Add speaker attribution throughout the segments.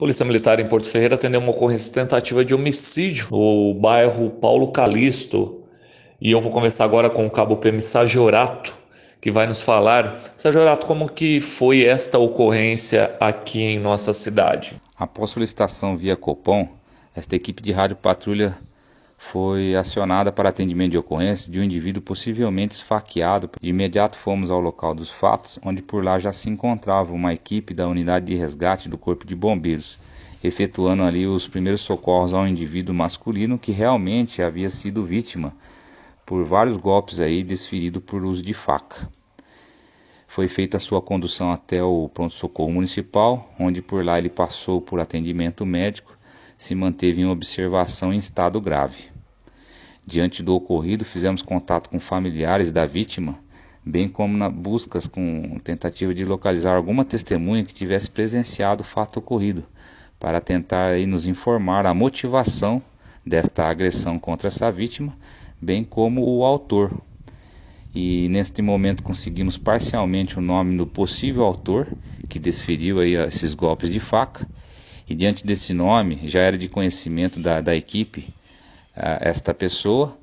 Speaker 1: Polícia Militar em Porto Ferreira atendeu uma ocorrência de tentativa de homicídio no bairro Paulo Calisto. E eu vou conversar agora com o cabo PM Sajorato, que vai nos falar. Sajorato, como que foi esta ocorrência aqui em
Speaker 2: nossa cidade? Após solicitação via Copom, esta equipe de rádio patrulha foi acionada para atendimento de ocorrência de um indivíduo possivelmente esfaqueado. De imediato fomos ao local dos fatos, onde por lá já se encontrava uma equipe da unidade de resgate do Corpo de Bombeiros, efetuando ali os primeiros socorros ao indivíduo masculino que realmente havia sido vítima por vários golpes aí desferido por uso de faca. Foi feita a sua condução até o pronto-socorro municipal, onde por lá ele passou por atendimento médico se manteve em observação em estado grave. Diante do ocorrido, fizemos contato com familiares da vítima, bem como na buscas com tentativa de localizar alguma testemunha que tivesse presenciado o fato ocorrido, para tentar aí, nos informar a motivação desta agressão contra essa vítima, bem como o autor. E neste momento conseguimos parcialmente o nome do possível autor que desferiu aí esses golpes de faca e diante desse nome, já era de conhecimento da, da equipe a, ah, esta pessoa,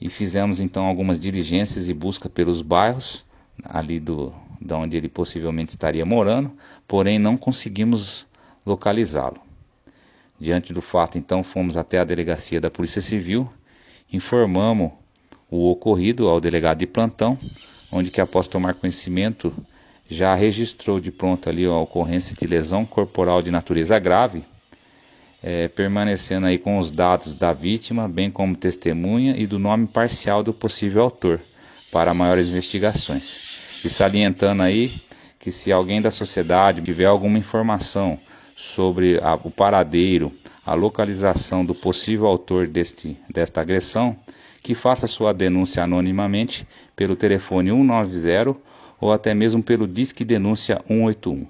Speaker 2: e fizemos então algumas diligências e busca pelos bairros ali do da onde ele possivelmente estaria morando, porém não conseguimos localizá-lo. Diante do fato, então fomos até a delegacia da Polícia Civil, informamos o ocorrido ao delegado de plantão, onde que após tomar conhecimento já registrou de pronto ali a ocorrência de lesão corporal de natureza grave, é, permanecendo aí com os dados da vítima, bem como testemunha e do nome parcial do possível autor, para maiores investigações. E salientando aí que se alguém da sociedade tiver alguma informação sobre a, o paradeiro, a localização do possível autor deste, desta agressão, que faça sua denúncia anonimamente pelo telefone 190 ou até mesmo pelo Disque Denúncia 181.